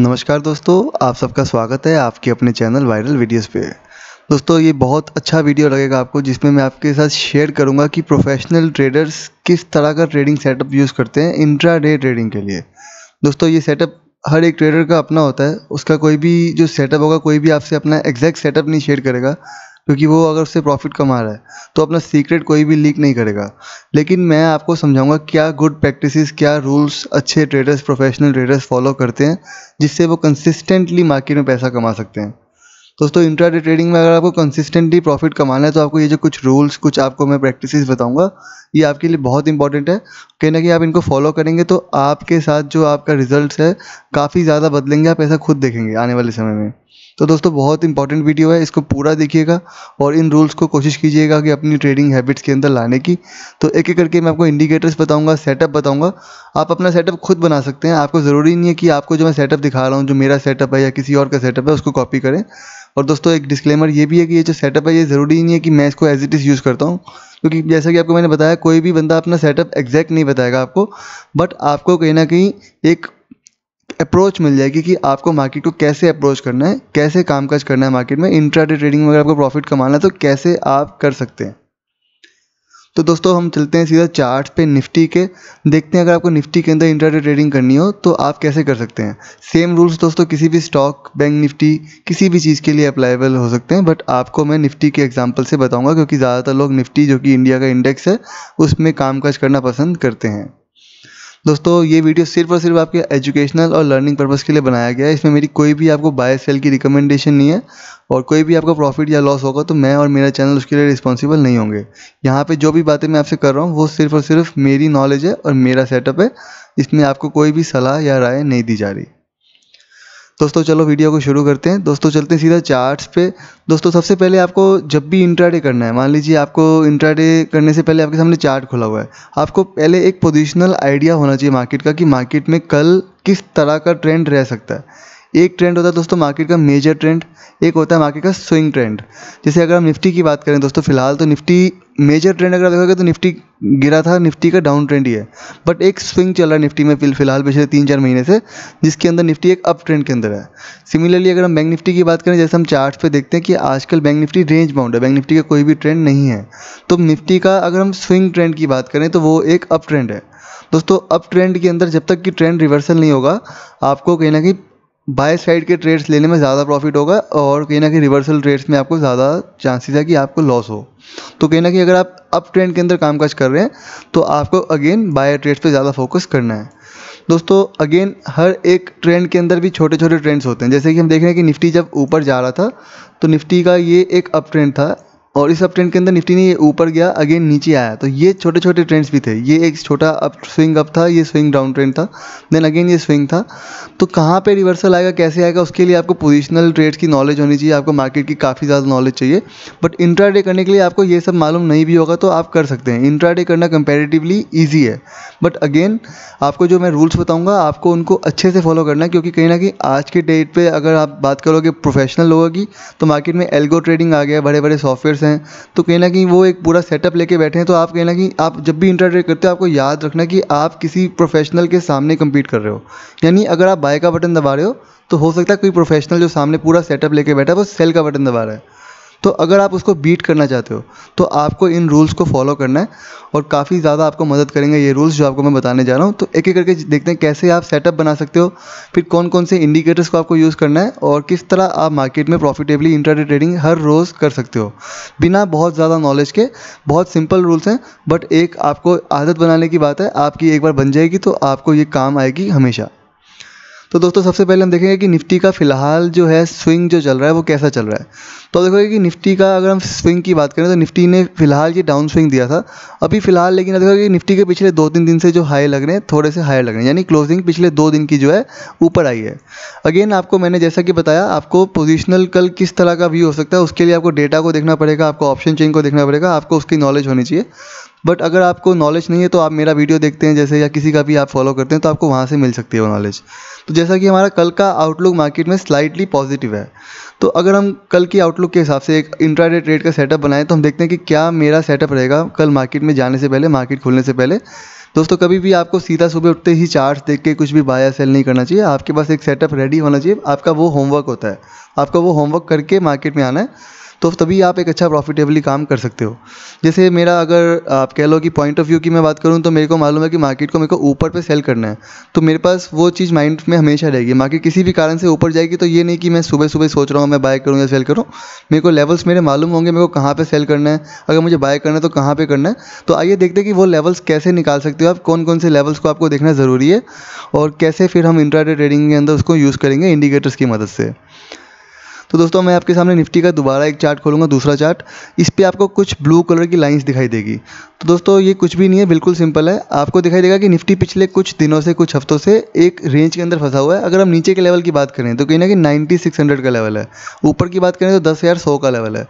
नमस्कार दोस्तों आप सबका स्वागत है आपके अपने चैनल वायरल वीडियोस पे दोस्तों ये बहुत अच्छा वीडियो लगेगा आपको जिसमें मैं आपके साथ शेयर करूंगा कि प्रोफेशनल ट्रेडर्स किस तरह का ट्रेडिंग सेटअप यूज़ करते हैं इंट्रा डे ट्रेडिंग के लिए दोस्तों ये सेटअप हर एक ट्रेडर का अपना होता है उसका कोई भी जो सेटअप होगा कोई भी आपसे अपना एग्जैक्ट सेटअप नहीं शेयर करेगा क्योंकि वो अगर उससे प्रॉफिट कमा रहा है तो अपना सीक्रेट कोई भी लीक नहीं करेगा लेकिन मैं आपको समझाऊंगा क्या गुड प्रैक्टिसेस क्या रूल्स अच्छे ट्रेडर्स प्रोफेशनल ट्रेडर्स फॉलो करते हैं जिससे वो कंसिस्टेंटली मार्केट में पैसा कमा सकते हैं दोस्तों इंटर ट्रेडिंग में अगर आपको कंसिस्टेंटली प्रॉफिट कमाना है तो आपको ये जो कुछ रूल्स कुछ आपको मैं प्रैक्टिसेस बताऊंगा ये आपके लिए बहुत इंपॉर्टेंट है कहीं ना कहीं आप इनको फॉलो करेंगे तो आपके साथ जो आपका रिजल्ट है काफ़ी ज़्यादा बदलेंगे आप ऐसा खुद देखेंगे आने वाले समय में तो दोस्तों बहुत इंपॉर्टेंट वीडियो है इसको पूरा देखिएगा और इन रूल्स को कोशिश कीजिएगा कि अपनी ट्रेडिंग हैबिट्स के अंदर लाने की तो एक एक करके मैं आपको इंडिकेटर्स बताऊंगा सेटअप बताऊंगा आप अपना सेटअप खुद बना सकते हैं आपको ज़रूरी नहीं है कि आपको जो मैं सेटअप दिखा रहा हूँ जो मेरा सेटअप है या किसी और का सेटअप है उसको कॉपी करें और दोस्तों एक डिस्क्लेमर ये भी है कि ये जो सेटअप है ये ज़रूरी नहीं है कि मैं इसको एज इट इज़ यूज़ करता हूँ क्योंकि जैसा कि आपको मैंने बताया कोई भी बंदा अपना सेटअप एग्जैक्ट नहीं बताएगा आपको बट आपको कहीं ना कहीं एक अप्रोच मिल जाएगी कि आपको मार्केट को कैसे अप्रोच करना है कैसे कामकाज करना है मार्केट में इंट्रा ट्रेडिंग में अगर आपको प्रॉफिट कमाना है तो कैसे आप कर सकते हैं तो दोस्तों हम चलते हैं सीधा चार्ट पे निफ्टी के देखते हैं अगर आपको निफ्टी के अंदर इंट्राडे ट्रेडिंग करनी हो तो आप कैसे कर सकते हैं सेम रूल्स दोस्तों किसी भी स्टॉक बैंक निफ्टी किसी भी चीज़ के लिए अप्लाइबल हो सकते हैं बट आपको मैं निफ्टी के एग्जाम्पल से बताऊँगा क्योंकि ज़्यादातर लोग निफ्टी जो कि इंडिया का इंडेक्स है उसमें कामकाज करना पसंद करते हैं दोस्तों ये वीडियो सिर्फ और सिर्फ आपके एजुकेशनल और लर्निंग पर्पज़ के लिए बनाया गया है इसमें मेरी कोई भी आपको बाय सेल की रिकमेंडेशन नहीं है और कोई भी आपका प्रॉफिट या लॉस होगा तो मैं और मेरा चैनल उसके लिए रिस्पॉन्सिबल नहीं होंगे यहाँ पे जो भी बातें मैं आपसे कर रहा हूँ वो सिर्फ और सिर्फ मेरी नॉलेज है और मेरा सेटअप है इसमें आपको कोई भी सलाह या राय नहीं दी जा रही दोस्तों चलो वीडियो को शुरू करते हैं दोस्तों चलते हैं सीधा चार्ट्स पे दोस्तों सबसे पहले आपको जब भी इंट्राडे करना है मान लीजिए आपको इंट्राडे करने से पहले आपके सामने चार्ट खुला हुआ है आपको पहले एक पोजिशनल आइडिया होना चाहिए मार्केट का कि मार्केट में कल किस तरह का ट्रेंड रह सकता है एक ट्रेंड होता है दोस्तों मार्केट का मेजर ट्रेंड एक होता है मार्केट का स्विंग ट्रेंड जैसे अगर हम निफ्टी की बात करें दोस्तों फिलहाल तो निफ्टी मेजर ट्रेंड अगर देखोगे तो निफ्टी गिरा था निफ्टी का डाउन ट्रेंड ही है बट एक स्विंग चल रहा है निफ्टी में फिलहाल पिछले तीन चार महीने से जिसके अंदर निफ्टी एक अप ट्रेंड के अंदर है सिमिलरली अगर हम बैंक निफ्टी की बात करें जैसे हम चार्ट पे देखते हैं कि आजकल बैंक निफ्टी रेंज बाउंड है बैंक निफ्टी का कोई भी ट्रेंड नहीं है तो निफ्टी का अगर हम स्विंग ट्रेंड की बात करें तो वो एक अप ट्रेंड है दोस्तों अप ट्रेंड के अंदर जब तक कि ट्रेंड रिवर्सल नहीं होगा आपको कहीं ना कहीं बाय साइड के ट्रेड्स लेने में ज़्यादा प्रॉफिट होगा और कहीं ना कहीं रिवर्सल ट्रेड्स में आपको ज़्यादा चांसेस है कि आपको लॉस हो तो कहीं ना कहीं अगर आप अप ट्रेंड के अंदर कामकाज कर रहे हैं तो आपको अगेन बाय ट्रेड्स पे ज़्यादा फोकस करना है दोस्तों अगेन हर एक ट्रेंड के अंदर भी छोटे छोटे ट्रेंड्स होते हैं जैसे कि हम देख रहे हैं कि निफ्टी जब ऊपर जा रहा था तो निफ्टी का ये एक अप ट्रेंड था और इस अप ट्रेंड के अंदर निफ्टी ने ये ऊपर गया अगेन नीचे आया तो ये छोटे छोटे ट्रेंड्स भी थे ये एक छोटा अप स्विंग अप था ये स्विंग डाउन ट्रेंड था देन अगेन ये स्विंग था तो कहाँ पे रिवर्सल आएगा कैसे आएगा उसके लिए आपको पोजिशनल ट्रेड्स की नॉलेज होनी चाहिए आपको मार्केट की काफ़ी ज़्यादा नॉलेज चाहिए बट इंट्रा करने के लिए आपको ये सब मालूम नहीं भी होगा तो आप कर सकते हैं इंट्रा करना कंपेरेटिवली ईजी है बट अगेन आपको जो मैं रूल्स बताऊँगा आपको उनको अच्छे से फॉलो करना है क्योंकि कहीं ना कहीं आज के डेट पर अगर आप बात करोगे प्रोफेशनल लोगों की तो मार्केट में एल्गो ट्रेडिंग आ गया बड़े बड़े सॉफ्टवेयर हैं हैं तो कहीं ना कहीं वो एक पूरा सेटअप लेके बैठे हैं तो आप कहीं ना कहीं आप जब भी इंटरट्रेड करते हो आपको याद रखना कि आप किसी प्रोफेशनल के सामने कम्पीट कर रहे हो यानी अगर आप बाय का बटन दबा रहे हो तो हो सकता है कोई प्रोफेशनल जो सामने पूरा सेटअप लेके बैठा है वो सेल का बटन दबा रहा है तो अगर आप उसको बीट करना चाहते हो तो आपको इन रूल्स को फॉलो करना है और काफ़ी ज़्यादा आपको मदद करेंगे ये रूल्स जो आपको मैं बताने जा रहा हूँ तो एक एक करके देखते हैं कैसे आप सेटअप बना सकते हो फिर कौन कौन से इंडिकेटर्स को आपको यूज़ करना है और किस तरह आप मार्केट में प्रॉफिटेबली इंटरडे ट्रेडिंग हर रोज़ कर सकते हो बिना बहुत ज़्यादा नॉलेज के बहुत सिंपल रूल्स हैं बट एक आपको आदत बनाने की बात है आपकी एक बार बन जाएगी तो आपको ये काम आएगी हमेशा तो दोस्तों सबसे पहले हम देखेंगे कि निफ्टी का फिलहाल जो है स्विंग जो चल रहा है वो कैसा चल रहा है तो देखोगे कि निफ्टी का अगर हम स्विंग की बात करें तो निफ्टी ने फिलहाल ये डाउन स्विंग दिया था अभी फिलहाल लेकिन देखोगे कि निफ्टी के पिछले दो तीन दिन से जो हाई लग रहे हैं थोड़े से हाई लग रहे हैं यानी क्लोजिंग पिछले दो दिन की जो है ऊपर आई है अगेन आपको मैंने जैसा कि बताया आपको पोजिशनल कल किस तरह का व्यू हो सकता है उसके लिए आपको डेटा को देखना पड़ेगा आपको ऑप्शन चेंज को देखना पड़ेगा आपको उसकी नॉलेज होनी चाहिए बट अगर आपको नॉलेज नहीं है तो आप मेरा वीडियो देखते हैं जैसे या किसी का भी आप फॉलो करते हैं तो आपको वहाँ से मिल सकती है वो नॉलेज तो जैसा कि हमारा कल का आउटलुक मार्केट में स्लाइटली पॉजिटिव है तो अगर हम कल की आउटलुक के हिसाब से एक इंट्राडे ट्रेड का सेटअप बनाएं तो हम देखते हैं कि क्या मेरा सेटअप रहेगा कल मार्केट में जाने से पहले मार्केट खुलने से पहले दोस्तों कभी भी आपको सीधा सुबह उठते ही चार्ट देख के कुछ भी बाय या सेल नहीं करना चाहिए आपके पास एक सेटअप रेडी होना चाहिए आपका वो होमवर्क होता है आपका वो होमवर्क करके मार्केट में आना है तो तभी आप एक अच्छा प्रॉफिटेबली काम कर सकते हो जैसे मेरा अगर आप कह लो कि पॉइंट ऑफ व्यू की मैं बात करूँ तो मेरे को मालूम है कि मार्केट को मेरे को ऊपर पर सेल करना है तो मेरे पास वो चीज़ माइंड में हमेशा रहेगी मार्केट किसी भी कारण से ऊपर जाएगी तो ये नहीं कि मैं सुबह सुबह सोच रहा हूँ मैं बाय करूँ या सेल करूँ मेरे को लेवल्स मेरे मालूम होंगे मेरे को कहाँ पर सेल करना है अगर मुझे बाय करना है तो कहाँ पर करना है तो आइए देखते हैं कि वो लेवल्स कैसे निकाल सकते हो आप कौन कौन से लेवल्स को आपको देखना ज़रूरी है और कैसे फिर हम इंट्राडे ट्रेडिंग के अंदर उसको यूज़ करेंगे इंडिकेटर्स की मदद से तो दोस्तों मैं आपके सामने निफ्टी का दोबारा एक चार्ट खोलूँगा दूसरा चार्ट इस पर आपको कुछ ब्लू कलर की लाइन्स दिखाई देगी तो दोस्तों ये कुछ भी नहीं है बिल्कुल सिंपल है आपको दिखाई देगा कि निफ्टी पिछले कुछ दिनों से कुछ हफ्तों से एक रेंज के अंदर फंसा हुआ है अगर हम नीचे के लेवल की बात करें तो कहीं ना कहीं नाइन्टी का लेवल है ऊपर की बात करें तो दस का लेवल है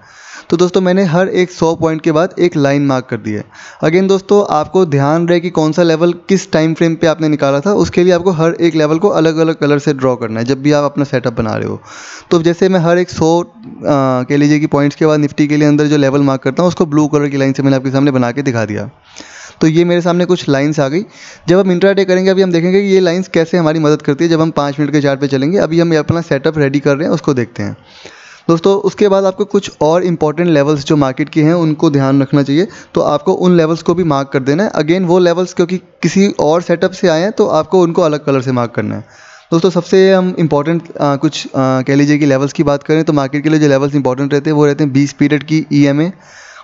तो दोस्तों मैंने हर एक सौ पॉइंट के बाद एक लाइन मार्क कर दी है अगेन दोस्तों आपको ध्यान रहे कि कौन सा लेवल किस टाइम फ्रेम पे आपने निकाला था उसके लिए आपको हर एक लेवल को अलग अलग कलर से ड्रॉ करना है जब भी आप अपना सेटअप बना रहे हो तो जैसे मैं हर एक सौ कह लीजिए कि पॉइंट्स के बाद निफ्टी के लिए अंदर जो लेवल मार्क करता हूँ उसको ब्लू कलर की लाइन से मैंने आपके सामने बना के दिखा दिया तो ये मेरे सामने कुछ लाइन्स आ गई जब हम इंट्राडे करेंगे अभी हम देखेंगे कि ये लाइन्स कैसे हमारी मदद करती है जब हम पाँच मिनट के चार्ट पे चलेंगे अभी हम अपना सेटअप रेडी कर रहे हैं उसको देखते हैं दोस्तों उसके बाद आपको कुछ और इंपॉर्टेंट लेवल्स जो मार्केट के हैं उनको ध्यान रखना चाहिए तो आपको उन लेवल्स को भी मार्क कर देना है अगेन वो लेवल्स क्योंकि किसी और सेटअप से आए हैं तो आपको उनको अलग कलर से मार्क करना है दोस्तों सबसे हम इंपॉर्टेंट कुछ आ, कह लीजिए कि लेवल्स की बात करें तो मार्केट के लिए जो लेवल्स इंपॉर्टेंट रहते हैं वो रहते हैं बीस पीरियड की ई एम ए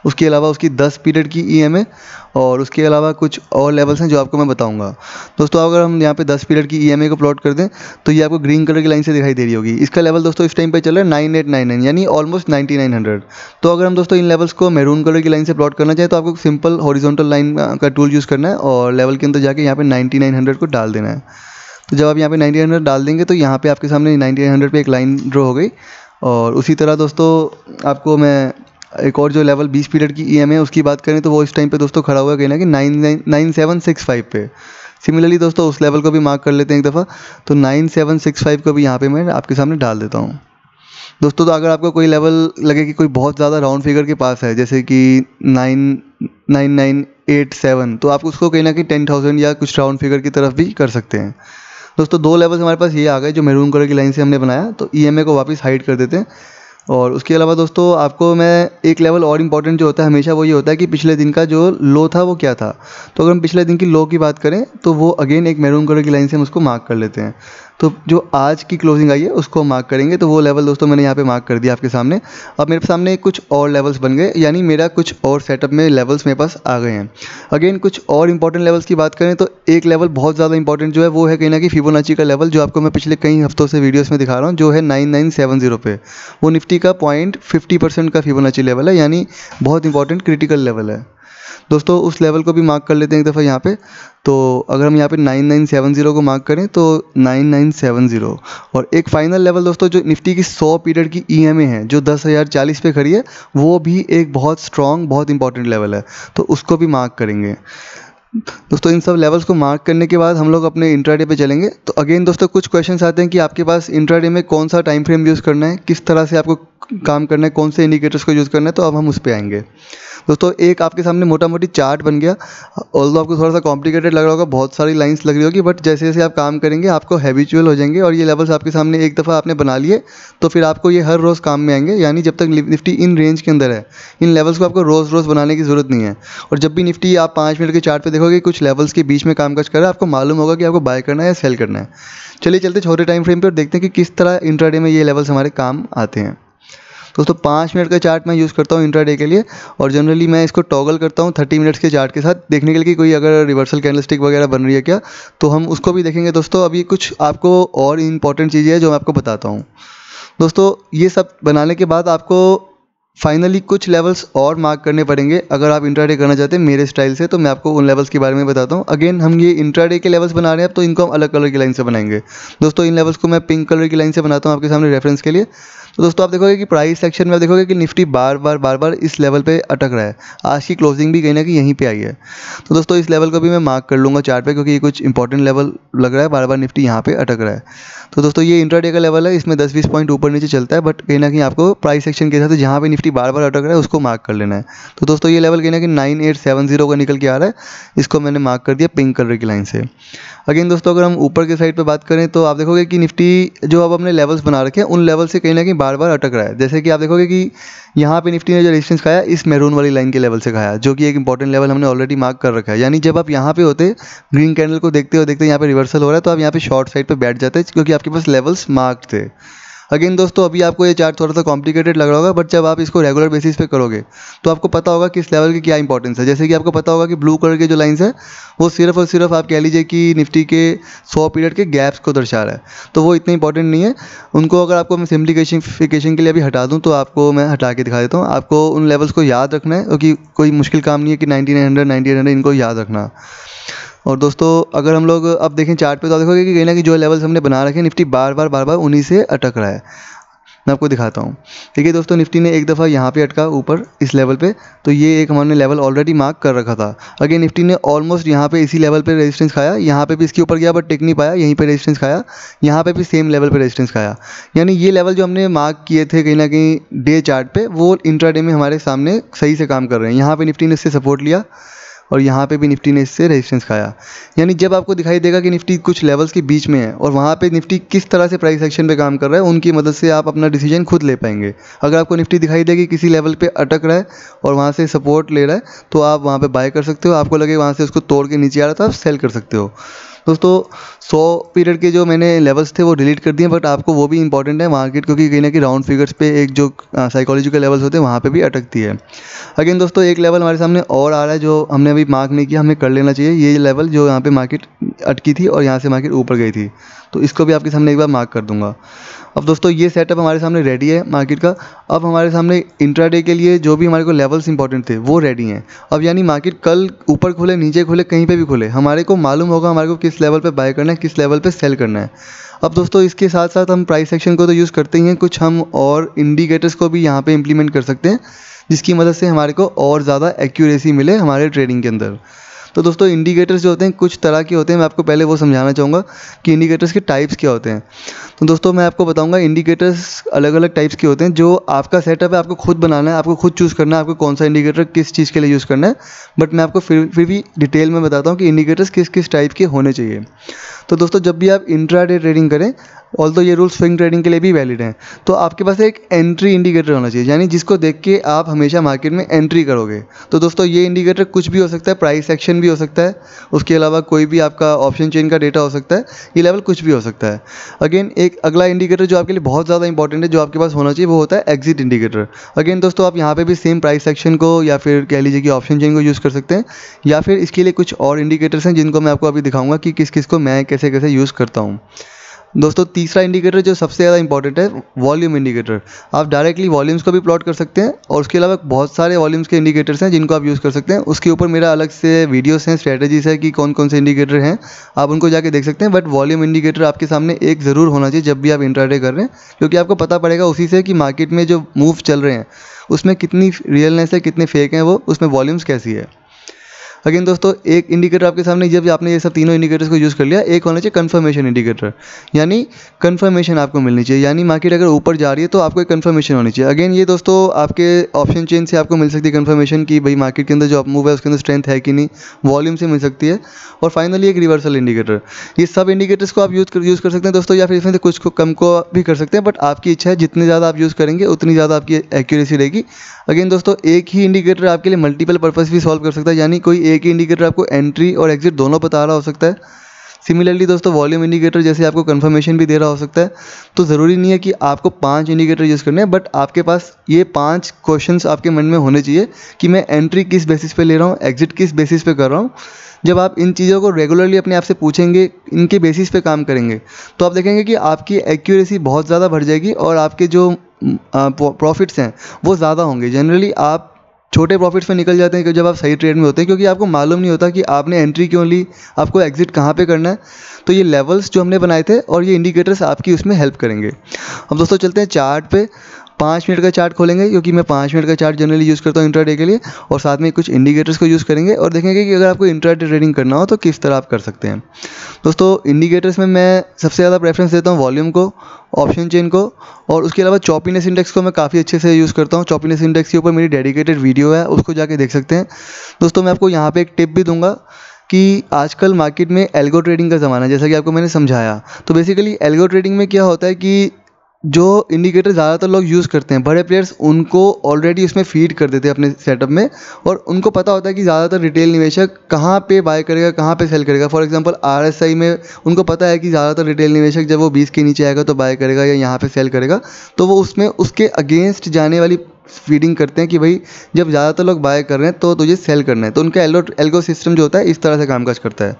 उसके अलावा उसकी दस पीरियड की ई एम ए और उसके अलावा कुछ और लेवल्स हैं जो आपको मैं बताऊँगा दोस्तों अगर हम यहाँ पे दस पीरियड की ई एम ए को प्लॉट कर दें तो ये आपको ग्रीन कलर की लाइन से दिखाई दे रही होगी इसका लेवल दोस्तों इस टाइम पर चल रहा है नाइन एट नाइन नाइन यानी ऑलमोस्ट नाइन्टी नाइन हंड्रेड तो अगर हम दोस्तों इन लेवल्स को मेरून कलर की लाइन से प्लॉट करना चाहें तो आपको सिंपल हॉरिजोटल लाइन का टूल यूज़ करना है और लेवल के अंदर जाके यहाँ पर नाइन्टी नाइन हंड्रेड को डाल देना है तो जब आप यहाँ पे नाइन्टी हंड्रेड डाल देंगे तो यहाँ पे आपके सामने नाइनटी नाइन हंड्रेड पर एक लाइन ड्रॉ हो गई और उसी तरह दोस्तों आपको मैं एक और जो लेवल बीस पीरियड की ई एम है उसकी बात करें तो वो इस टाइम पे दोस्तों खड़ा हुआ है कहीं ना कि nine nine nine seven six five पे सिमिलरली दोस्तों उस लेवल को भी मार्क कर लेते हैं एक दफ़ा तो नाइन सेवन सिक्स फाइव को भी यहाँ पे मैं आपके सामने डाल देता हूँ दोस्तों तो अगर आपको कोई लेवल लगे कि कोई बहुत ज़्यादा राउंड फिगर के पास है जैसे कि nine nine nine eight seven तो आप उसको कहीं ना कहीं टेन थाउजेंड या कुछ राउंड फिगर की तरफ भी कर सकते हैं दोस्तों दो लेवल्स हमारे पास ये आ गए जो मेरून कलर की लाइन से हमने बनाया तो ई को वापस हाइड कर देते हैं और उसके अलावा दोस्तों आपको मैं एक लेवल और इम्पॉर्टेंट जो होता है हमेशा वो ये होता है कि पिछले दिन का जो लो था वो क्या था तो अगर हम पिछले दिन की लो की बात करें तो वो अगेन एक मैरून कलर की लाइन से हम उसको मार्क कर लेते हैं तो जो आज की क्लोजिंग आई है उसको मार्क करेंगे तो वो लेवल दोस्तों मैंने यहाँ पे मार्क कर दिया आपके सामने अब मेरे सामने कुछ और लेवल्स बन गए यानी मेरा कुछ और सेटअप में लेवल्स मेरे पास आ गए हैं अगेन कुछ और इंपॉर्टेंट लेवल्स की बात करें तो एक लेवल बहुत ज़्यादा इंपॉर्टेंट जो है वो है कहीं ना कि फिबोनाची का लेवल जो आपको मैं पिछले कई हफ्तों से वीडियोज़ में दिखा रहा हूँ जो है नाइन नाइन सेवन जीरो पे वो निफ्टी का पॉइंट फिफ्टी परसेंट का फिबोनाची लेवल है यानी बहुत इंपॉर्टेंट क्रिटिकल लेवल है दोस्तों उस लेवल को भी मार्क कर लेते हैं एक दफ़ा यहाँ पे तो अगर हम यहाँ पे 9970 को मार्क करें तो 9970 और एक फाइनल लेवल दोस्तों जो निफ्टी की 100 पीरियड की ई एम ए है जो दस हज़ार चालीस पे खड़ी है वो भी एक बहुत स्ट्रॉन्ग बहुत इंपॉर्टेंट लेवल है तो उसको भी मार्क करेंगे दोस्तों इन सब लेवल्स को मार्क करने के बाद हम लोग अपने इंट्राडे पे चलेंगे तो अगेन दोस्तों कुछ क्वेश्चंस आते हैं कि आपके पास इंट्राडे में कौन सा टाइम फ्रेम यूज़ करना है किस तरह से आपको काम करना है कौन से इंडिकेटर्स को यूज़ करना है तो अब हम उस पर आएंगे दोस्तों एक आपके सामने मोटा मोटी चार्ट बन गया ऑल आपको थोड़ा सा कॉम्प्लिकेटेड लग रहा होगा बहुत सारी लाइन्स लग रही होगी बट जैसे जैसे आप काम करेंगे आपको हैबिचुअल हो जाएंगे और ये लेवल्स आपके सामने एक दफ़ा आपने बना लिए तो फिर आपको ये हर रोज़ काम में आएंगे यानी जब तक निफ्टी इन रेंज के अंदर है इन लेवल्स को आपको रोज़ रोज़ बनाने की ज़रूरत नहीं है और जब भी निफ्टी आप पाँच मिनट के चार्ट पर देखोगे कुछ लेवल्स के बीच में कामकाज कर रहा है आपको मालूम होगा कि आपको बाय करना है या सेल करना है चलिए चलते छोटे टाइम फ्रेम पर देखते हैं कि किस तरह इंट्राडे में ये लेवल्स हमारे काम आते हैं दोस्तों पाँच मिनट का चार्ट मैं यूज़ करता हूँ इंट्राडे के लिए और जनरली मैं इसको टॉगल करता हूँ थर्टी मिनट्स के चार्ट के साथ देखने के लिए कि कोई अगर रिवर्सल कैंडलस्टिक वगैरह बन रही है क्या तो हम उसको भी देखेंगे दोस्तों अभी कुछ आपको और इंपॉर्टेंट चीज़ें हैं जो मैं आपको बताता हूँ दोस्तों ये सब बनाने के बाद आपको फाइनली कुछ लेवल्स और मार्क करने पड़ेंगे अगर आप इंट्राडे करना चाहते हैं मेरे स्टाइल से तो मैं आपको उन लेवल्स के बारे में बताता हूँ अगेन हम ये इंट्राडे के लेवल्स बना रहे हैं अब तो इनको हम अलग कलर की लाइन से बनाएंगे दोस्तों इन लेवल्स को मैं पिंक कलर की लाइन से बनाता हूँ आपके सामने रेफरेंस के लिए तो दोस्तों आप देखोगे कि प्राइस सेक्शन में आप देखोगे कि निफ्टी बार बार बार बार इस लेवल पे अटक रहा है आज की क्लोजिंग भी कहीं ना कहीं यहीं पे आई है तो दोस्तों इस लेवल को भी मैं मार्क कर लूँगा चार्ट पे क्योंकि ये कुछ इंपॉर्टेंट लेवल लग रहा है बार बार निफ्टी यहाँ पे अटक रहा है तो दोस्तों ये इंट्राडे का लेवल है इसमें दस बीस पॉइंट ऊपर नीचे चलता है बट कहीं ना कहीं आपको प्राइस सेक्शन के साथ जहाँ पे निफ्टी बार बार अटक रहा है उसको मार्क कर लेना है तो दोस्तों ये लेवल कहीं ना कहीं नाइन एट सेवन जीरो का निकल के आ रहा है इसको मैंने मार्क कर दिया पिंक कलर की लाइन से अगेन दोस्तों अगर हम ऊपर के साइड पर बात करें तो आप देखोगे कि निफ्टी जो अब अपने लेवल्स बना रखे हैं उन लेवल से कहीं ना कहीं बार बार अटक रहा है जैसे कि आप देखोगे कि यहाँ पे निफ्टी ने जो रेजिस्टेंस खाया इस मेरून वाली लाइन के लेवल से खाया जो कि एक इंपॉर्टेंट लेवल हमने ऑलरेडी मार्क कर रखा है यानी जब आप यहाँ पे होते ग्रीन कैंडल को देखते हो देखते यहाँ पे रिवर्सल हो रहा है तो आप यहाँ पे शॉर्ट साइड पर बैठ जाते क्योंकि आपके पास लेवल्स मार्क थे अगेन दोस्तों अभी आपको ये चार्ट थोड़ा सा कॉम्प्लिकेटेड लग रहा होगा बट जब आप इसको रेगुलर बेसिस पे करोगे तो आपको पता होगा किस लेवल की क्या इंपॉर्टेंस है जैसे कि आपको पता होगा कि ब्लू कलर के जो लाइन्स है वो सिर्फ और सिर्फ आप कह लीजिए कि निफ्टी के सौ पीरियड के गैप्स को दर्शा रहा है तो वो इतने इंपॉर्टेंट नहीं है उनको अगर आपको मैं सिम्प्लीकेशन के लिए अभी हटा दूँ तो आपको मैं हटा के दिखा देता हूँ आपको उन लेवल्स को याद रखना है क्योंकि कोई मुश्किल काम नहीं है कि नाइनटीन हंड्रेड नाइनटीन हंड्रेड इनको याद रखना और दोस्तों अगर हम लोग अब देखें चार्ट पे तो देखोगे कि कहीं ना कहीं जो लेवल्स हमने बना रखे निफ्टी बार बार बार बार उन्हीं से अटक रहा है मैं आपको दिखाता हूँ देखिए दोस्तों निफ्टी ने एक दफ़ा यहाँ पे अटका ऊपर इस लेवल पे तो ये एक हमने लेवल ऑलरेडी मार्क कर रखा था अगेन निफ्टी ने ऑलमोस्ट यहाँ पे इसी लेवल पे रेजिस्टेंस खाया यहाँ पे भी इसके ऊपर गया बट टेक नहीं पाया यहीं पे रेजिस्टेंस खाया यहाँ पे भी सेम लेवल पे रेजिस्टेंस खाया यानी ये लेवल जो हमने मार्क किए थे कहीं ना कहीं डे चार्ट वो इंट्रा में हमारे सामने सही से काम कर रहे हैं यहाँ पर निफ्टी ने इससे सपोर्ट लिया और यहाँ पे भी निफ्टी ने इससे रेजिस्टेंस खाया यानी जब आपको दिखाई देगा कि निफ्टी कुछ लेवल्स के बीच में है और वहाँ पे निफ्टी किस तरह से प्राइस एक्शन पे काम कर रहा है उनकी मदद से आप अपना डिसीजन खुद ले पाएंगे अगर आपको निफ्टी दिखाई देगी किसी लेवल पर अटक रहा है और वहाँ से सपोर्ट ले रहा है तो आप वहाँ पर बाय कर सकते हो आपको लगे वहाँ से उसको तोड़ के नीचे आ रहा था आप सेल कर सकते हो दोस्तों सौ पीरियड के जो मैंने लेवल्स थे वो डिलीट कर दिए बट आपको वो भी इंपॉर्टेंट है मार्केट क्योंकि कहीं ना कहीं राउंड फिगर्स पे एक जो साइकोलॉजी के लेवल्स होते हैं वहाँ पे भी अटकती है अगेन दोस्तों एक लेवल हमारे सामने और आ रहा है जो हमने अभी मार्क नहीं किया हमें कर लेना चाहिए ये लेवल जो यहाँ पर मार्केट अटकी थी और यहाँ से मार्केट ऊपर गई थी तो इसको भी आपके सामने एक बार मार्क कर दूंगा अब दोस्तों ये सेटअप हमारे सामने रेडी है मार्केट का अब हमारे सामने इंट्राडे के लिए जो भी हमारे को लेवल्स इंपॉर्टेंट थे वो रेडी हैं अब यानी मार्केट कल ऊपर खुले नीचे खुले कहीं पे भी खुले हमारे को मालूम होगा हमारे को किस किस लेवल पे बाय करना है किस लेवल पे सेल करना है अब दोस्तों इसके साथ साथ हम प्राइस सेक्शन को तो यूज़ करते ही हैं कुछ हम और इंडिकेटर्स को भी यहाँ पे इम्प्लीमेंट कर सकते हैं जिसकी मदद से हमारे को और ज़्यादा एक्यूरेसी मिले हमारे ट्रेडिंग के अंदर तो दोस्तों इंडिकेटर्स जो होते हैं कुछ तरह के होते हैं मैं आपको पहले वो समझाना चाहूँगा कि इंडिकेटर्स के टाइप्स क्या होते हैं तो दोस्तों मैं आपको बताऊँगा इंडिकेटर्स अलग अलग टाइप्स के होते हैं जो आपका सेटअप है आपको खुद बनाना है आपको खुद चूज़ करना है आपको कौन सा इंडिकेटर किस चीज़ के लिए यूज़ करना है बट मैं आपको फिर फिर भी डिटेल में बताता हूँ कि इंडिकेटर्स किस किस टाइप के होने चाहिए तो दोस्तों जब भी आप इंट्रा डे ट्रेडिंग करें ऑल तो ये रूल स्विंग ट्रेडिंग के लिए भी वैलिड हैं तो आपके पास एक एंट्री इंडिकेटर होना चाहिए यानी जिसको देख के आप हमेशा मार्केट में एंट्री करोगे तो दोस्तों ये इंडिकेटर कुछ भी हो सकता है प्राइस एक्शन भी हो सकता है उसके अलावा कोई भी आपका ऑप्शन चेन का डेटा हो सकता है ये लेवल कुछ भी हो सकता है अगेन एक अगला इंडिकेटर जो आपके लिए बहुत ज़्यादा इंपॉर्टेंट है जो आपके पास होना चाहिए वो होता है एग्जिट इंडिकेटर अगेन दोस्तों आप यहाँ पर भी सेम प्राइस एक्शन को या फिर कह लीजिए कि ऑप्शन चेन को यूज़ कर सकते हैं या फिर इसके लिए कुछ और इंडिकेटर्स हैं जिनको मैं आपको अभी दिखाऊंगा कि किस किस को मैं कैसे कैसे यूज़ करता हूँ दोस्तों तीसरा इंडिकेटर जो सबसे ज़्यादा इंपॉर्टेंट है वॉल्यूम इंडिकेटर आप डायरेक्टली वॉल्यूम्स को भी प्लॉट कर सकते हैं और उसके अलावा बहुत सारे वॉल्यूम्स के इंडिकेटर्स हैं जिनको आप यूज़ कर सकते हैं उसके ऊपर मेरा अलग से वीडियोस हैं स्ट्रैटेजीज है कि कौन कौन से इंडिकेटर हैं आप उनको जाके देख सकते हैं बट वॉल्यूम इंडिकेटर आपके सामने एक ज़रूर होना चाहिए जब भी आप इंट्राडे कर रहे हैं क्योंकि आपको पता पड़ेगा उसी से कि मार्केट में जो मूव चल रहे हैं उसमें कितनी रियलनेस है कितने फेक हैं वो उसमें वॉल्यूम्स कैसी है अगेन दोस्तों एक इंडिकेटर आपके सामने जब आपने ये सब तीनों इंडिकेटर्स को यूज़ कर लिया एक होना चाहिए कन्फर्मेशन इंडिकेटर यानी कन्फर्मेशन आपको मिलनी चाहिए यानी मार्केट अगर ऊपर जा रही है तो आपको एक कन्फर्मेशन होनी चाहिए अगेन ये दोस्तों आपके ऑप्शन चेन से आपको मिल सकती है कन्फर्मेशन की भाई मार्केट के अंदर जो मूव है उसके अंदर स्ट्रेंथ है कि नहीं वॉल्यूम से मिल सकती है और फाइनली एक रिवर्सल इंडिकेटर ये सब इंडिकेटर्स को आप यूज़ कर यूज़ कर सकते हैं दोस्तों या फिर इसमें से कुछ को कम को भी कर सकते हैं बट आपकी इच्छा है जितने ज़्यादा आप यूज़ करेंगे उतनी ज़्यादा आपकी एक्यूरेसी रहेगी अगेन दोस्तों एक ही इंडिकेटर आपके लिए मल्टीपल पर्पज़ भी सॉल्व कर सकता है यानी कोई एक ही इंडिकेटर आपको एंट्री और एग्जिट दोनों बता रहा हो सकता है सिमिलरली दोस्तों वॉल्यूम इंडिकेटर जैसे आपको कंफर्मेशन भी दे रहा हो सकता है तो ज़रूरी नहीं है कि आपको पांच इंडिकेटर यूज़ करने हैं बट आपके पास ये पांच क्वेश्चंस आपके मन में होने चाहिए कि मैं एंट्री किस बेसिस पे ले रहा हूँ एग्जिट किस बेसिस पे कर रहा हूँ जब आप इन चीज़ों को रेगुलरली अपने आप से पूछेंगे इनके बेसिस पर काम करेंगे तो आप देखेंगे कि आपकी एक्यूरेसी बहुत ज़्यादा बढ़ जाएगी और आपके जो प्रॉफिट्स हैं वो ज़्यादा होंगे जनरली आप छोटे प्रॉफिट्स में निकल जाते हैं जब आप सही ट्रेड में होते हैं क्योंकि आपको मालूम नहीं होता कि आपने एंट्री क्यों ली आपको एग्जिट कहाँ पे करना है तो ये लेवल्स जो हमने बनाए थे और ये इंडिकेटर्स आपकी उसमें हेल्प करेंगे अब दोस्तों चलते हैं चार्ट पे पाँच मिनट का चार्ट खोलेंगे क्योंकि मैं पाँच मिनट का चार्ट जनरली यूज़ करता हूँ इंट्राडे के लिए और साथ में कुछ इंडिकेटर्स को यूज़ करेंगे और देखेंगे कि अगर आपको इंट्राडे ट्रेडिंग करना हो तो किस तरह आप कर सकते हैं दोस्तों इंडिकेटर्स में मैं सबसे ज़्यादा प्रेफरेंस देता हूँ वॉल्यूम को ऑप्शन चेन को और उसके अलावा चॉपीनेस इंडेक्स को मैं काफ़ी अच्छे से यूज़ करता हूँ चॉपीनेस इंडेक्स के ऊपर मेरी डेडिकेटेड वीडियो है उसको जाके देख सकते हैं दोस्तों मैं आपको यहाँ पर एक टिप भी दूंगा कि आजकल मार्केट में एल्गो ट्रेडिंग का ज़माना है जैसा कि आपको मैंने समझाया तो बेसिकली एल्गो ट्रेडिंग में क्या होता है कि जो इंडिकेटर ज़्यादातर लोग यूज़ करते हैं बड़े प्लेयर्स उनको ऑलरेडी उसमें फ़ीड कर देते हैं अपने सेटअप में और उनको पता होता है कि ज़्यादातर रिटेल निवेशक कहाँ पे बाय करेगा कहाँ पे सेल करेगा फॉर एग्जांपल आरएसआई में उनको पता है कि ज़्यादातर रिटेल निवेशक जब वो बीस के नीचे आएगा तो बाय करेगा या यहाँ पर सेल करेगा तो वो उसमें उसके अगेंस्ट जाने वाली फीडिंग करते हैं कि भाई जब ज़्यादातर लोग बाय कर रहे हैं तो तुझे सेल करना है तो उनका एलो एल्गो सिस्टम जो होता है इस तरह से कामकाज करता है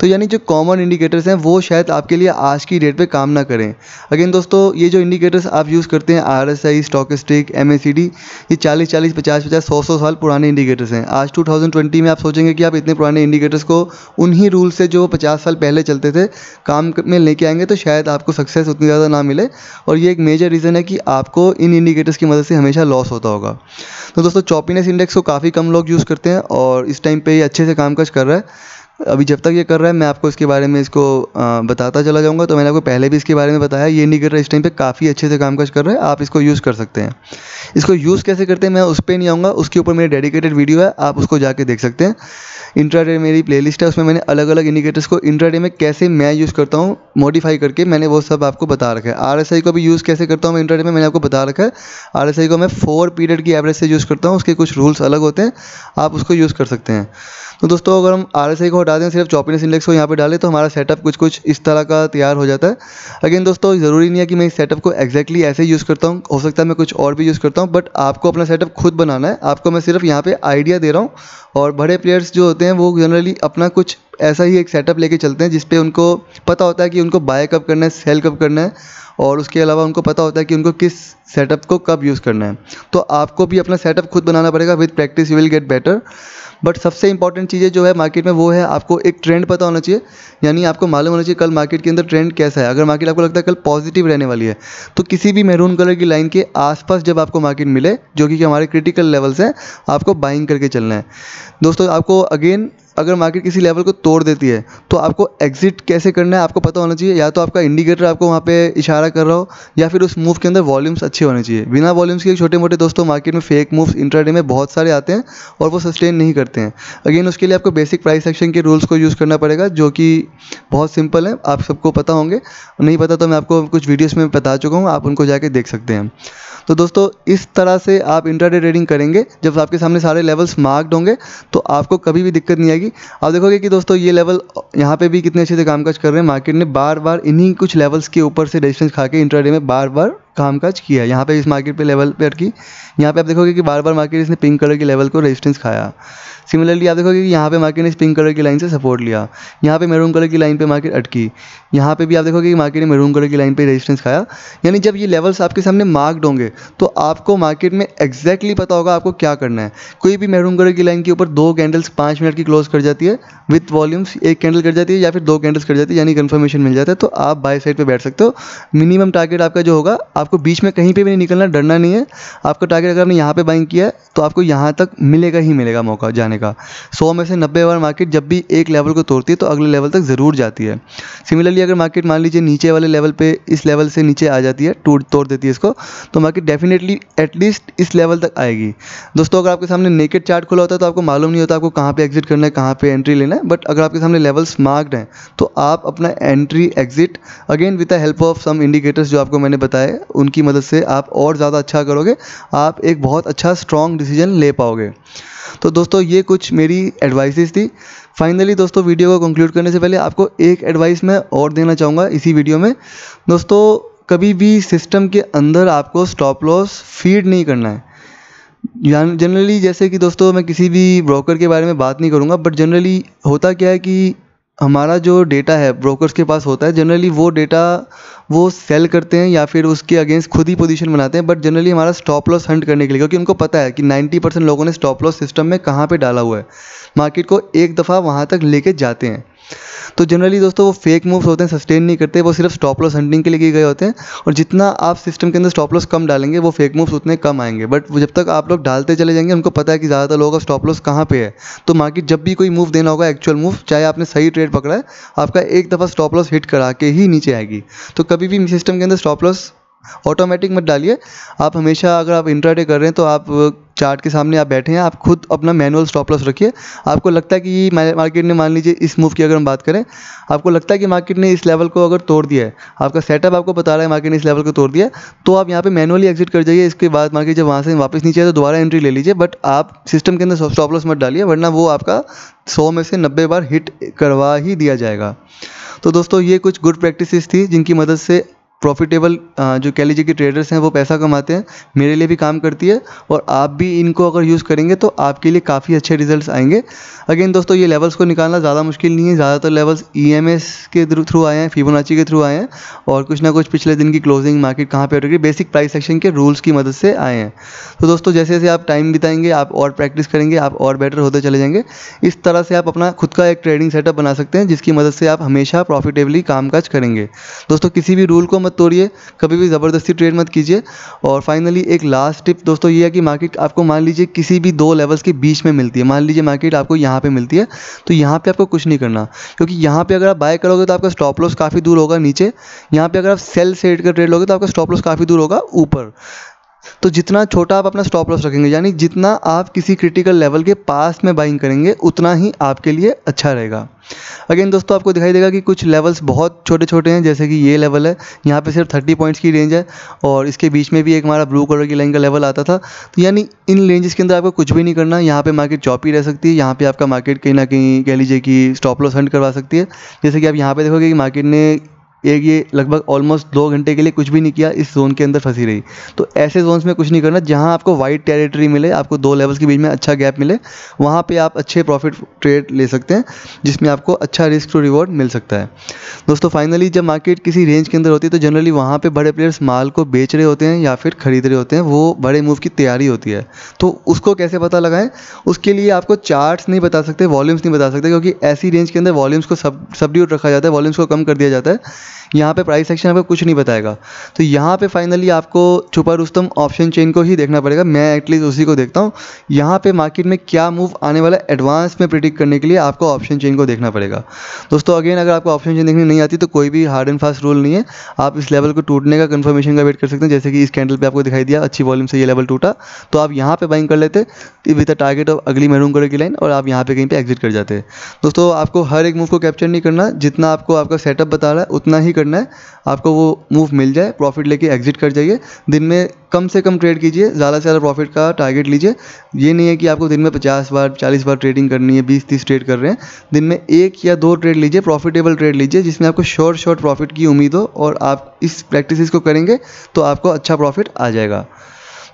तो यानी जो कॉमन इंडिकेटर्स हैं वो शायद आपके लिए आज की डेट पे काम ना करें अगेन दोस्तों ये जो इंडिकेटर्स आप यूज़ करते हैं R S I stochastic M A C D ये चालीस चालीस पचास पचास सौ सौ साल पुराने इंडिकेटर्स हैं आज टू थाउजेंड ट्वेंटी में आप सोचेंगे कि आप इतने पुराने इंडिकेटर्स को उन्हीं रूल से जो पचास साल पहले चलते थे काम में लेके आएंगे तो शायद आपको सक्सेस उतनी ज़्यादा ना मिले और ये एक मेजर रीज़न है कि आपको इन इंडिकेटर्स की मदद से हमेशा लॉस होता होगा तो दोस्तों चौपीनेस इंडेक्स को काफ़ी कम लोग यूज़ करते हैं और इस टाइम पे ये अच्छे से कामकाज कर रहा है अभी जब तक ये कर रहा है मैं आपको इसके बारे में इसको बताता चला जाऊँगा तो मैंने आपको पहले भी इसके बारे में बताया ये नहीं कर रहा इस टाइम पे काफ़ी अच्छे से कामकाज कर रहा है आप इसको यूज़ कर सकते हैं इसको यूज़ कैसे करते हैं मैं उस पर नहीं आऊँगा उसके ऊपर मेरी डेडिकेटेड वीडियो है आप उसको जाके देख सकते हैं इंट्राडे मेरी प्ले है उसमें मैंने अलग अलग इंडिकेटर्स को इंट्राडे में कैसे मैं यूज़ करता हूँ मॉडिफाई करके मैंने वो सब आपको बता रखा है आर को भी यूज़ कैसे करता हूँ मैं इंट्राडे में मैंने आपको बता रखा है आर को मैं फोर पीरियड की एवरेज से यूज़ करता हूँ उसके कुछ रूल्स अलग होते हैं आप उसको यूज़ कर सकते हैं तो दोस्तों अगर हम आर को हटा दें सिर्फ चॉपिनेस इंडेक्स को यहाँ पर डालें तो हमारा सेटअप कुछ कुछ इस तरह का तैयार हो जाता है अगेन दोस्तों ज़रूरी नहीं है कि मैं इस सेटअप को एक्जैक्टली ऐसे यूज़ करता हूँ हो सकता है मैं कुछ और भी यूज़ करता हूँ बट आपको अपना सेटअप खुद बनाना है आपको मैं सिर्फ यहाँ पर आइडिया दे रहा हूँ और बड़े प्लेयर्स जो होते हैं वो जनरली अपना कुछ ऐसा ही एक सेटअप लेके चलते हैं जिसपे उनको पता होता है कि उनको बाय कब करना है सेल कब करना है और उसके अलावा उनको पता होता है कि उनको किस सेटअप को कब यूज़ करना है तो आपको भी अपना सेटअप खुद बनाना पड़ेगा with practice you will get better but सबसे इंपॉर्टेंट चीज़ें जो है मार्केट में वो है आपको एक ट्रेंड पता होना चाहिए यानी आपको मालूम होना चाहिए कल मार्केट के अंदर ट्रेंड कैसा है अगर मार्केट आपको लगता है कल पॉजिटिव रहने वाली है तो किसी भी मेहरून कलर की लाइन के आसपास जब आपको मार्केट मिले जो कि हमारे क्रिटिकल लेवल्स हैं आपको बाइंग करके चलना है दोस्तों आपको अगेन अगर मार्केट किसी लेवल को तोड़ देती है तो आपको एग्ज़िट कैसे करना है आपको पता होना चाहिए या तो आपका इंडिकेटर आपको वहाँ पे इशारा कर रहा हो या फिर उस मूव के अंदर वॉल्यूम्स अच्छे होने चाहिए बिना वॉल्यूम्स के छोटे मोटे दोस्तों मार्केट में फेक मूव्स इंट्राडे में बहुत सारे आते हैं और वो सस्टेन नहीं करते हैं अगेन उसके लिए आपको बेसिक प्राइस एक्शन के रूल्स को यूज़ करना पड़ेगा जो कि बहुत सिंपल है आप सबको पता होंगे नहीं पता तो मैं आपको कुछ वीडियोज़ में बता चुका हूँ आप उनको जाके देख सकते हैं तो दोस्तों इस तरह से आप इंटरडे ट्रेडिंग करेंगे जब आपके सामने सारे लेवल्स मार्क्ड होंगे तो आपको कभी भी दिक्कत नहीं आएगी आप देखोगे कि दोस्तों ये लेवल यहाँ पे भी कितने अच्छे से कामकाज कर रहे हैं मार्केट ने बार बार इन्हीं कुछ लेवल्स के ऊपर से रेजिस्टेंस खा के इंटरडे में बार बार कामकाज किया यहाँ पे इस मार्केट पे लेवल पर की यहाँ पे आप देखोगे कि बार बार मार्केट इसने पिंक कलर की लेवल को रेजिस्टेंस खाया सिमिलरली आप देखोगे कि यहाँ पे मार्केट ने इस पिंक कलर की लाइन से सपोर्ट लिया यहाँ पे मेरून कलर की लाइन पे मार्केट अटकी यहाँ पे भी आप देखोगे कि मार्केट ने मेरून कलर की लाइन पे रेजिस्टेंस खाया यानी जब ये लेवल्स आपके सामने मार्क्ड होंगे तो आपको मार्केट में एक्जैक्टली पता होगा आपको क्या करना है कोई भी मेरून कलर की लाइन के ऊपर दो कैंडल्स पाँच मिनट की क्लोज कर जाती है विथ वॉल्यूम्स एक कैंडल कर जाती है या फिर दो कैंडल्स कर जाती है यानी कन्फर्मेशन मिल जाता है तो आप बाय साइड पर बैठ सकते हो मिनिमम टारगेट आपका जो होगा आपको बीच में कहीं पे भी नहीं निकलना डरना नहीं है आपका टारगेट अगर आपने यहाँ पे बाइंग किया है तो आपको यहाँ तक मिलेगा ही मिलेगा मौका जाने का सौ में से नब्बे बार मार्केट जब भी एक लेवल को तोड़ती है तो अगले लेवल तक ज़रूर जाती है सिमिलरली अगर मार्केट मान लीजिए नीचे वाले लेवल पर इस लेवल से नीचे आ जाती है टूट तोड़ देती है इसको तो मार्केट डेफिनेटली एटलीस्ट इस लेवल तक आएगी दोस्तों अगर आपके सामने नेकेट चार्ट खुला होता है तो आपको मालूम नहीं होता आपको कहाँ पर एग्जिट करना है कहाँ पर एंट्री लेना है बट अगर आपके सामने लेवल्स मार्क्ड हैं तो आप अपना entry exit again with the help of some indicators जो आपको मैंने बताए उनकी मदद से आप और ज़्यादा अच्छा करोगे आप एक बहुत अच्छा स्ट्रॉन्ग डिसीजन ले पाओगे तो दोस्तों ये कुछ मेरी एडवाइसेस थी फाइनली दोस्तों वीडियो को कंक्लूड करने से पहले आपको एक एडवाइस मैं और देना चाहूँगा इसी वीडियो में दोस्तों कभी भी सिस्टम के अंदर आपको स्टॉप लॉस फीड नहीं करना है जनरली जैसे कि दोस्तों मैं किसी भी ब्रोकर के बारे में बात नहीं करूँगा बट जनरली होता क्या है कि हमारा जो डेटा है ब्रोकर्स के पास होता है जनरली वो डेटा वो सेल करते हैं या फिर उसके अगेंस्ट खुद ही पोजीशन बनाते हैं बट जनरली हमारा स्टॉप लॉस हंट करने के लिए क्योंकि उनको पता है कि 90 परसेंट लोगों ने स्टॉप लॉस सिस्टम में कहाँ पे डाला हुआ है मार्केट को एक दफ़ा वहाँ तक लेके जाते हैं तो जनरली दोस्तों वो फेक मूव्स होते हैं सस्टेन नहीं करते वो सिर्फ स्टॉप लॉस हंटिंग के लिए गए होते हैं और जितना आप सिस्टम के अंदर स्टॉप लॉस कम डालेंगे वो फेक मूव्स उतने कम आएंगे बट जब तक आप लोग डालते चले जाएंगे उनको पता है कि ज़्यादातर लोगों का स्टॉप लॉस कहाँ पर है तो मार्केट जब भी कोई मूव देना होगा एक्चुअल मूव चाहे आपने सही ट्रेड पकड़ा है आपका एक दफ़ा स्टॉप लॉस हिट करा के ही नीचे आएगी तो कभी भी सिस्टम के अंदर स्टॉप लॉस ऑटोमेटिक मत डालिए आप हमेशा अगर आप इंट्राडे कर रहे हैं तो आप चार्ट के सामने आप बैठे हैं आप खुद अपना मैनुअल स्टॉप लॉस रखिए आपको लगता है कि मार्केट ने मान लीजिए इस मूव की अगर हम बात करें आपको लगता है कि मार्केट ने इस लेवल को अगर तोड़ दिया है आपका सेटअप आपको बता रहा है मार्केट ने इस लेवल को तोड़ दिया तो आप यहाँ पे मैनुअली एग्जिट कर जाइए इसके बाद मार्केट जब वहाँ से वापस नीचे आए तो दोबारा एंट्री ले लीजिए बट आप सिस्टम के अंदर स्टॉप लॉस मत डालिए वरना वो आपका सौ में से नब्बे बार हिट करवा ही दिया जाएगा तो दोस्तों ये कुछ गुड प्रैक्टिसेस थी जिनकी मदद से प्रॉफिटेबल uh, जो कह लीजिए कि ट्रेडर्स हैं वो पैसा कमाते हैं मेरे लिए भी काम करती है और आप भी इनको अगर यूज़ करेंगे तो आपके लिए काफ़ी अच्छे रिजल्ट्स आएंगे अगेन दोस्तों ये लेवल्स को निकालना ज़्यादा मुश्किल नहीं है ज़्यादातर लेवल्स ई e के थ्रू आए हैं फिबोनाची के थ्रू आए हैं और कुछ ना कुछ पिछले दिन की क्लोजिंग मार्केट कहाँ पर रखी बेसिक प्राइस सेक्शन के रूल्स की मदद से आए हैं तो दोस्तों जैसे जैसे आप टाइम बिताएंगे आप और प्रैक्टिस करेंगे आप और बेटर होते चले जाएंगे इस तरह से आप अपना खुद का एक ट्रेडिंग सेटअप बना सकते हैं जिसकी मदद से आप हमेशा प्रॉफिटेबली काम करेंगे दोस्तों किसी भी रूल को मत तोड़िए कभी भी ज़बरदस्ती ट्रेड मत कीजिए और फाइनली एक लास्ट टिप दोस्तों ये है कि मार्केट आपको मान लीजिए किसी भी दो लेवल्स के बीच में मिलती है मान लीजिए मार्केट आपको यहाँ पर मिलती है तो यहाँ पर आपको कुछ नहीं करना क्योंकि यहाँ पर अगर आप बाय करोगे तो आपका स्टॉप लॉस काफ़ी दूर होगा नीचे यहाँ पर अगर आप सेल सेट का ट्रेड लोगे तो आपका स्टॉप लॉस काफ़ी दूर होगा ऊपर तो जितना छोटा आप अपना स्टॉप लॉस रखेंगे यानी जितना आप किसी क्रिटिकल लेवल के पास में बाइंग करेंगे उतना ही आपके लिए अच्छा रहेगा अगेन दोस्तों आपको दिखाई देगा कि कुछ लेवल्स बहुत छोटे छोटे हैं जैसे कि ये लेवल है यहाँ पे सिर्फ 30 पॉइंट्स की रेंज है और इसके बीच में भी एक हमारा ब्लू कलर की लाइन का लेवल आता था तो यानी इन रेंजेस के अंदर आपको कुछ भी नहीं करना यहाँ पे मार्केट चौपी रह सकती है यहाँ पे आपका मार्केट कहीं ना कहीं कह लीजिए कि स्टॉप लॉस हंड करवा सकती है जैसे कि आप यहाँ पे देखोगे कि मार्केट ने एक ये लगभग ऑलमोस्ट दो घंटे के लिए कुछ भी नहीं किया इस जोन के अंदर फंसी रही तो ऐसे जोन्स में कुछ नहीं करना जहाँ आपको वाइट टेरिटरी मिले आपको दो लेवल्स के बीच में अच्छा गैप मिले वहाँ पर आप अच्छे प्रॉफिट ट्रेड ले सकते हैं जिसमें आपको अच्छा रिस्क टू रिवॉर्ड मिल सकता है दोस्तों फाइनली जब मार्केट किसी रेंज के अंदर होती है तो जनरली वहाँ पर बड़े प्लेयर्स माल को बेच रहे होते हैं या फिर खरीद रहे होते हैं वो बड़े मूव की तैयारी होती है तो उसको कैसे पता लगाएं उसके लिए आपको चार्ट्स नहीं बता सकते वॉल्यूम्स नहीं बता सकते क्योंकि ऐसी रेंज के अंदर वॉल्यूम्स को सब सबड्यूट रखा जाता है वॉल्यूम्स को कम कर दिया जाता है यहाँ पे प्राइस सेक्शन आपको कुछ नहीं बताएगा तो यहाँ पे फाइनली आपको छुपा रुस्तम ऑप्शन चेन को ही देखना पड़ेगा मैं एटलीस्ट उसी को देखता हूँ यहाँ पे मार्केट में क्या मूव आने वाला है एडवांस में प्रिडिक्ट करने के लिए आपको ऑप्शन चेन को देखना पड़ेगा दोस्तों अगेन अगर आपको ऑप्शन चेन देखने नहीं आती तो कोई भी हार्ड एंड फास्ट रूल नहीं है आप इस लेवल को टूटने का कन्फर्मेशन का वेट कर सकते हैं जैसे कि इस कैंडल पर आपको दिखाई दिया अच्छी वॉल्यूम से ये लेवल टूटा तो आप यहाँ पर बाइंग कर लेते विद द टारगेट ऑफ अगली मेहरूम कलर की लाइन और आप यहाँ पर कहीं पर एग्जिट कर जाते हैं दोस्तों आपको हर एक मूव को कैप्चर नहीं करना जितना आपको आपका सेटअप बता रहा है उतना ही करना है आपको वो मूव मिल जाए प्रॉफिट लेके एग्जिट कर जाइए दिन में कम से कम ट्रेड कीजिए ज़्यादा से ज़्यादा प्रॉफिट का टारगेट लीजिए ये नहीं है कि आपको दिन में पचास बार चालीस बार ट्रेडिंग करनी है बीस तीस ट्रेड कर रहे हैं दिन में एक या दो ट्रेड लीजिए प्रॉफिटेबल ट्रेड लीजिए जिसमें आपको शॉर्ट शॉर्ट प्रॉफिट की उम्मीद हो और आप इस प्रैक्टिस को करेंगे तो आपको अच्छा प्रॉफिट आ जाएगा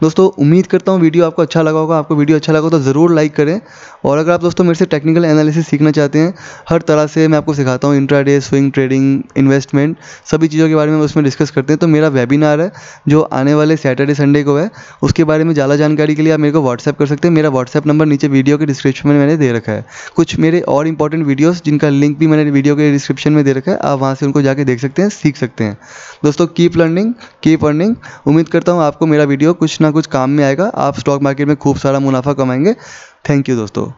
दोस्तों उम्मीद करता हूँ वीडियो आपको अच्छा लगा होगा आपको वीडियो अच्छा लगा तो ज़रूर लाइक करें और अगर आप दोस्तों मेरे से टेक्निकल एनालिसिस सीखना चाहते हैं हर तरह से मैं आपको सिखाता हूँ इंट्रा स्विंग ट्रेडिंग इन्वेस्टमेंट सभी चीज़ों के बारे में उसमें डिस्कस करते हैं तो मेरा वेबिनार है जो आने वाले सैटरडे संडे को है उसके बारे में ज़्यादा जानकारी के लिए आप मेरे को व्हाट्सअप कर सकते हैं मेरा व्हाट्सअप नंबर नीचे वीडियो के डिस्क्रिप्शन में मैंने दे रखा है कुछ मेरे और इंपॉर्टेंट वीडियोस जिनका लिंक भी मैंने वीडियो के डिस्क्रिप्शन में दे रखा है आप वहाँ से उनको जाके देख सकते हैं सीख सकते हैं दोस्तों कीप लर्निंग कीप अर्निंग उम्मीद करता हूँ आपको मेरा वीडियो कुछ ना कुछ काम में आएगा आप स्टॉक मार्केट में खूब सारा मुनाफा कमाएंगे थैंक यू दोस्तों